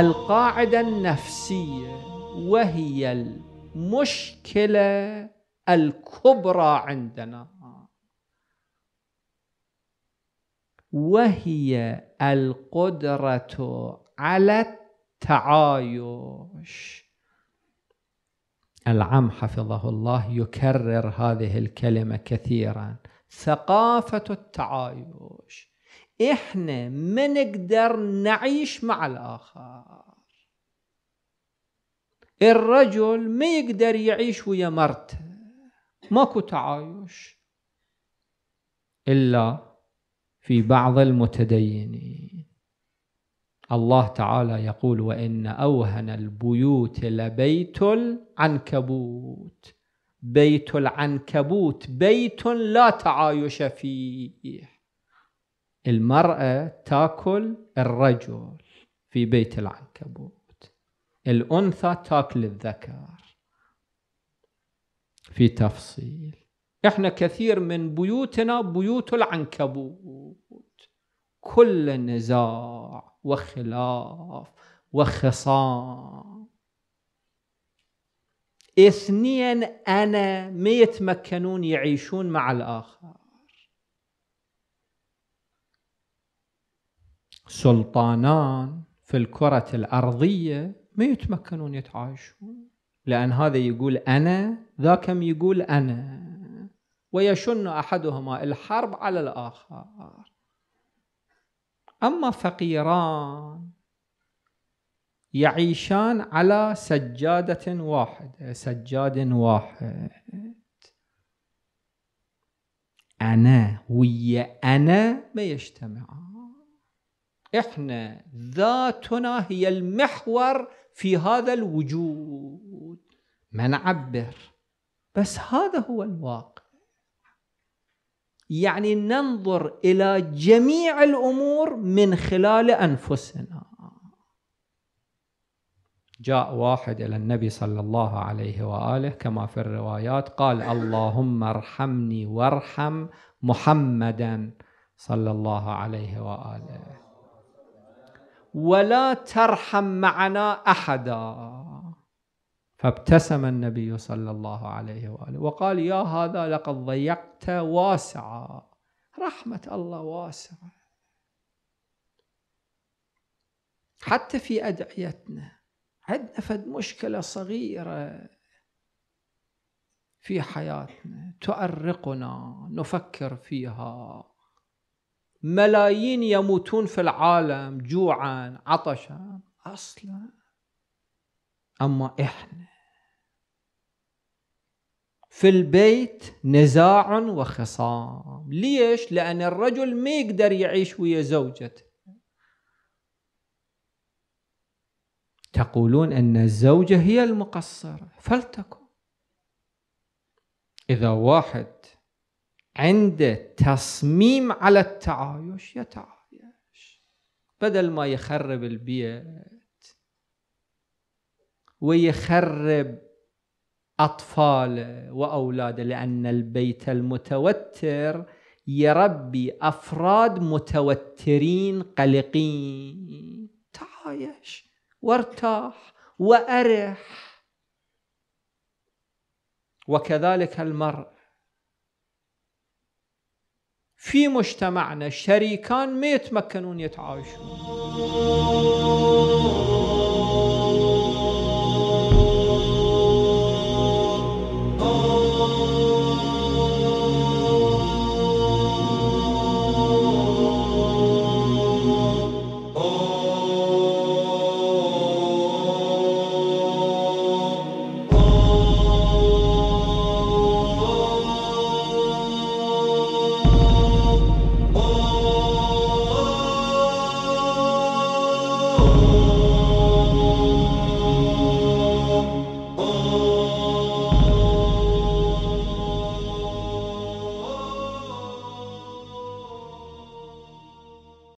القاعدة النفسية وهي المشكلة الكبرى عندنا وهي القدرة على التعايش العم حفظه الله يكرر هذه الكلمة كثيرا ثقافة التعايش احنا ما نقدر نعيش مع الاخر الرجل ما يقدر يعيش ويا مرته ماكو تعايش الا في بعض المتدينين الله تعالى يقول وان اوهن البيوت لبيت العنكبوت بيت العنكبوت بيت لا تعايش فيه المرأة تاكل الرجل في بيت العنكبوت الأنثى تاكل الذكر في تفصيل احنا كثير من بيوتنا بيوت العنكبوت كل نزاع وخلاف وخصام اثنين انا ما يتمكنون يعيشون مع الاخر سلطانان في الكرة الأرضية ما يتمكنون يتعايشون لأن هذا يقول أنا ذاكم يقول أنا ويشن أحدهما الحرب على الآخر أما فقيران يعيشان على سجادة واحدة سجاد واحد أنا ويا أنا ما يجتمعان احنا ذاتنا هي المحور في هذا الوجود ما نعبر بس هذا هو الواقع يعني ننظر الى جميع الامور من خلال انفسنا جاء واحد الى النبي صلى الله عليه واله كما في الروايات قال اللهم ارحمني وارحم محمدا صلى الله عليه واله ولا ترحم معنا احدا فابتسم النبي صلى الله عليه واله وقال يا هذا لقد ضيقت واسعا رحمه الله واسعه حتى في ادعيتنا عندنا فد مشكله صغيره في حياتنا تؤرقنا نفكر فيها ملايين يموتون في العالم جوعا عطشا اصلا اما احنا في البيت نزاع وخصام ليش لان الرجل ما يقدر يعيش ويا زوجته تقولون ان الزوجه هي المقصره فلتكن اذا واحد عند تصميم على التعايش يتعايش بدل ما يخرب البيت ويخرب أطفاله وأولاده لأن البيت المتوتر يربي أفراد متوترين قلقين تعايش وارتاح وأرح وكذلك المرأة في مجتمعنا شريكان ما يتمكنون يتعايشون